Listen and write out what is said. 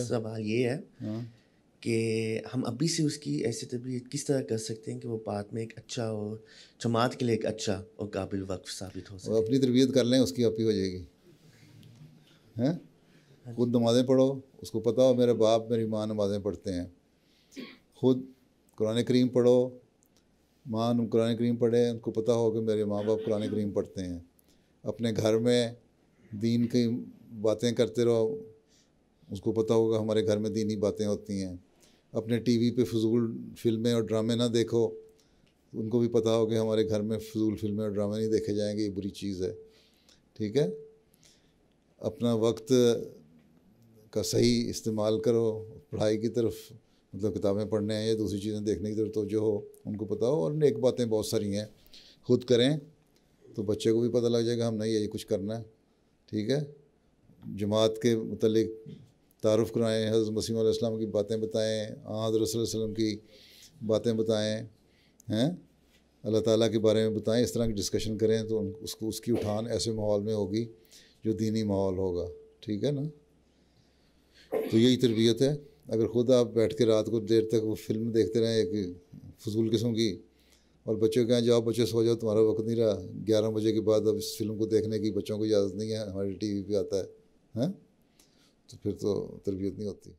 अच्छा। सवाल ये है हाँ। कि हम अभी से उसकी ऐसे तबीयत किस तरह कर सकते हैं कि वो बाद में एक अच्छा और जमात के लिए एक अच्छा और काबिल वक्फ साबित हो सके अपनी तरबियत कर लें उसकी अपी हो जाएगी हैं हाँ। खुद नमाज़ें पढ़ो उसको पता हो मेरे बाप मेरी माँ नमाज़ें पढ़ते हैं खुद कुरान करीम पढ़ो माँ कुरान करीम पढ़े उनको पता हो कि मेरे माँ बाप कुरान करीम पढ़ते हैं अपने घर में दीन की बातें करते रहो उसको पता होगा हमारे घर में दीनी बातें होती हैं अपने टीवी पे फजूल फिल्में और ड्रामे ना देखो उनको भी पता होगा हमारे घर में फजूल फिल्में और ड्रामे नहीं देखे जाएंगे ये बुरी चीज़ है ठीक है अपना वक्त का सही इस्तेमाल करो पढ़ाई की तरफ मतलब किताबें पढ़ने हैं या दूसरी चीज़ें देखने की तरफ जो हो उनको पता हो और नेक बातें बहुत सारी हैं खुद करें तो बच्चे को भी पता लग जाएगा हम नहीं ये कुछ करना है ठीक है जमात के मतलब तारफ़ कराएँ हज़रत मसीम की बातें बताएँ हज़रत वसल्लम की बातें बताएँ हैं अल्लाह ताला के बारे में बताएं इस तरह की डिस्कशन करें तो उसको उसकी उठान ऐसे माहौल में होगी जो दीनी माहौल होगा ठीक है ना तो यही तरबियत है अगर ख़ुद आप बैठ के रात को देर तक वो फिल्म देखते रहें एक फजूल किस्म की और बच्चों के यहाँ जाओ बच्चे सो जाओ तुम्हारा वक्त नहीं रहा ग्यारह बजे के बाद अब इस फिल्म को देखने की बच्चों को इजाज़त नहीं है हमारी टी वी पर आता है हैं तो फिर तो तरबियत नहीं होती